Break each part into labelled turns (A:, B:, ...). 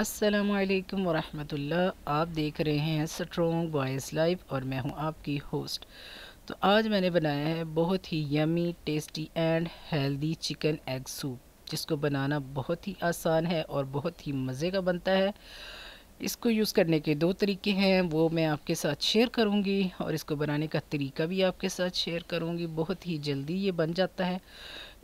A: असलकम वरहमतुल्लाह आप देख रहे हैं स्ट्रॉन्ग वॉइस लाइफ और मैं हूं आपकी होस्ट तो आज मैंने बनाया है बहुत ही yummy tasty and healthy chicken egg soup जिसको बनाना बहुत ही आसान है और बहुत ही मज़े का बनता है इसको यूज़ करने के दो तरीके हैं वो मैं आपके साथ शेयर करूँगी और इसको बनाने का तरीका भी आपके साथ शेयर करूँगी बहुत ही जल्दी ये बन जाता है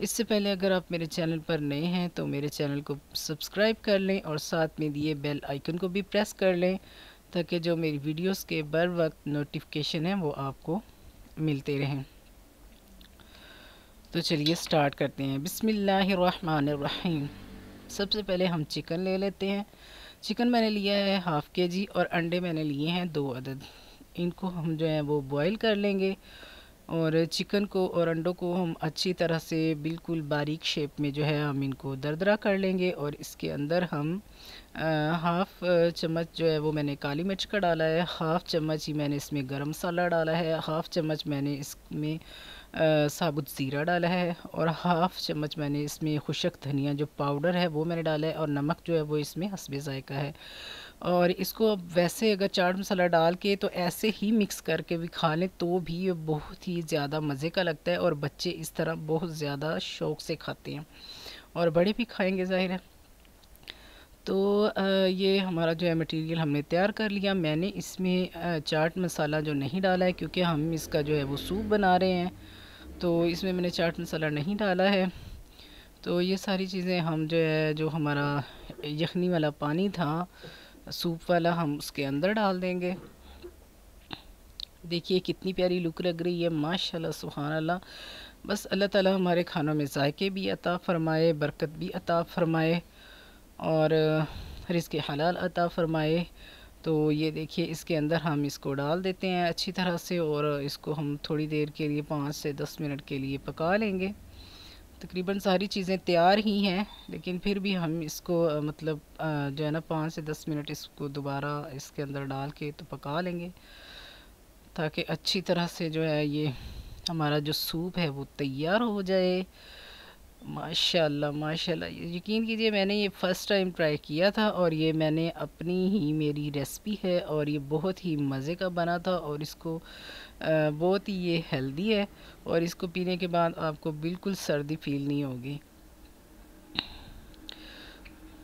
A: इससे पहले अगर आप मेरे चैनल पर नए हैं तो मेरे चैनल को सब्सक्राइब कर लें और साथ में दिए बेल आइकन को भी प्रेस कर लें ताकि जो मेरी वीडियोस के बर वक्त नोटिफिकेशन है वो आपको मिलते रहें तो चलिए स्टार्ट करते हैं बिसमीम सबसे पहले हम चिकन ले लेते हैं चिकन मैंने लिया है हाफ़ के जी और अंडे मैंने लिए हैं दो अदद इनको हम जो है वो बॉईल कर लेंगे और चिकन को और अंडों को हम अच्छी तरह से बिल्कुल बारीक शेप में जो है हम इनको दरदरा कर लेंगे और इसके अंदर हम हाफ़ चम्मच जो है वो मैंने काली मिर्च का डाला है हाफ़ चम्मच ही मैंने इसमें गरम मसाला डाला है हाफ़ चम्मच मैंने इसमें साबुत ज़ीरा डाला है और हाफ़ चम्मच मैंने इसमें खुशक धनिया जो पाउडर है वो मैंने डाला है और नमक जो है वो इसमें हसबे ज़ायका है और इसको अब वैसे अगर चाट मसाला डाल के तो ऐसे ही मिक्स करके भी खा लें तो भी ये बहुत ही ज़्यादा मज़े का लगता है और बच्चे इस तरह बहुत ज़्यादा शौक़ से खाते हैं और बड़े भी खाएँगे ज़ाहिर है तो ये हमारा जो है मटेरियल हमने तैयार कर लिया मैंने इसमें चाट मसाला जो नहीं डाला है क्योंकि हम इसका जो है वो सूप बना रहे हैं तो इसमें मैंने चाट मसाला नहीं डाला है तो ये सारी चीज़ें हम जो है जो हमारा यखनी वाला पानी था सूप वाला हम उसके अंदर डाल देंगे देखिए कितनी प्यारी लुक लग रही है माशा सुबहान अल्लाह बस अल्लाह ताला हमारे खानों में जायके भी अता फ़रमाए बरकत भी अता फ़रमाए और रिज़ के हलाल अता फ़रमाए तो ये देखिए इसके अंदर हम इसको डाल देते हैं अच्छी तरह से और इसको हम थोड़ी देर के लिए पाँच से दस मिनट के लिए पका लेंगे तकरीबन सारी चीज़ें तैयार ही हैं लेकिन फिर भी हम इसको मतलब जो है ना पाँच से दस मिनट इसको दोबारा इसके अंदर डाल के तो पका लेंगे ताकि अच्छी तरह से जो है ये हमारा जो सूप है वो तैयार हो जाए माशाल्लाह माशाल्लाह यकीन कीजिए मैंने ये फ़र्स्ट टाइम ट्राई किया था और ये मैंने अपनी ही मेरी रेसिपी है और ये बहुत ही मज़े का बना था और इसको बहुत ही ये हेल्दी है और इसको पीने के बाद आपको बिल्कुल सर्दी फील नहीं होगी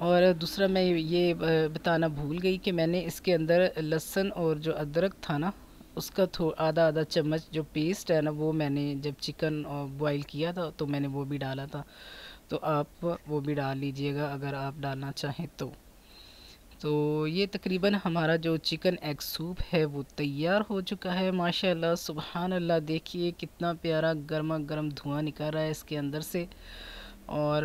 A: और दूसरा मैं ये बताना भूल गई कि मैंने इसके अंदर लहसुन और जो अदरक था ना उसका थो आधा आधा चम्मच जो पेस्ट है ना वो मैंने जब चिकन बॉईल किया था तो मैंने वो भी डाला था तो आप वो भी डाल लीजिएगा अगर आप डालना चाहें तो तो ये तकरीबन हमारा जो चिकन एग सूप है वो तैयार हो चुका है माशाल्लाह सुबहान अल्लाह देखिए कितना प्यारा गर्मा गर्म धुआँ निकल रहा है इसके अंदर से और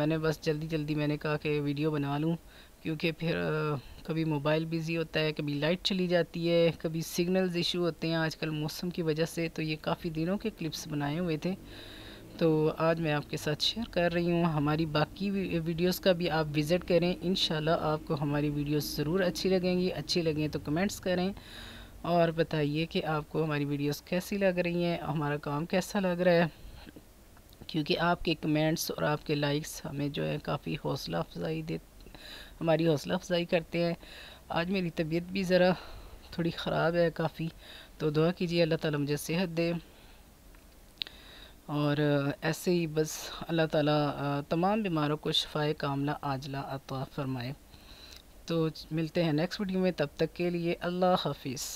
A: मैंने बस जल्दी जल्दी मैंने कहा कि वीडियो बना लूँ क्योंकि फिर कभी मोबाइल बिज़ी होता है कभी लाइट चली जाती है कभी सिग्नल्स इशू होते हैं आजकल मौसम की वजह से तो ये काफ़ी दिनों के क्लिप्स बनाए हुए थे तो आज मैं आपके साथ शेयर कर रही हूँ हमारी बाकी वीडियोस का भी आप विज़िट करें इन आपको हमारी वीडियोस ज़रूर अच्छी लगेंगी अच्छी लगें तो कमेंट्स करें और बताइए कि आपको हमारी वीडियोस कैसी लग रही हैं हमारा काम कैसा लग रहा है क्योंकि आपके कमेंट्स और आपके लाइक्स हमें जो है काफ़ी हौसला अफजाई देते हमारी हौसला अफजाई करते हैं आज मेरी तबीयत भी ज़रा थोड़ी ख़राब है काफ़ी तो दुआ कीजिए अल्लाह ताला मुझे सेहत दे और ऐसे ही बस अल्लाह ताला तमाम बीमारों को शफाए कामला आजला अतवा फरमाए तो मिलते हैं नेक्स्ट वीडियो में तब तक के लिए अल्लाह हाफिज़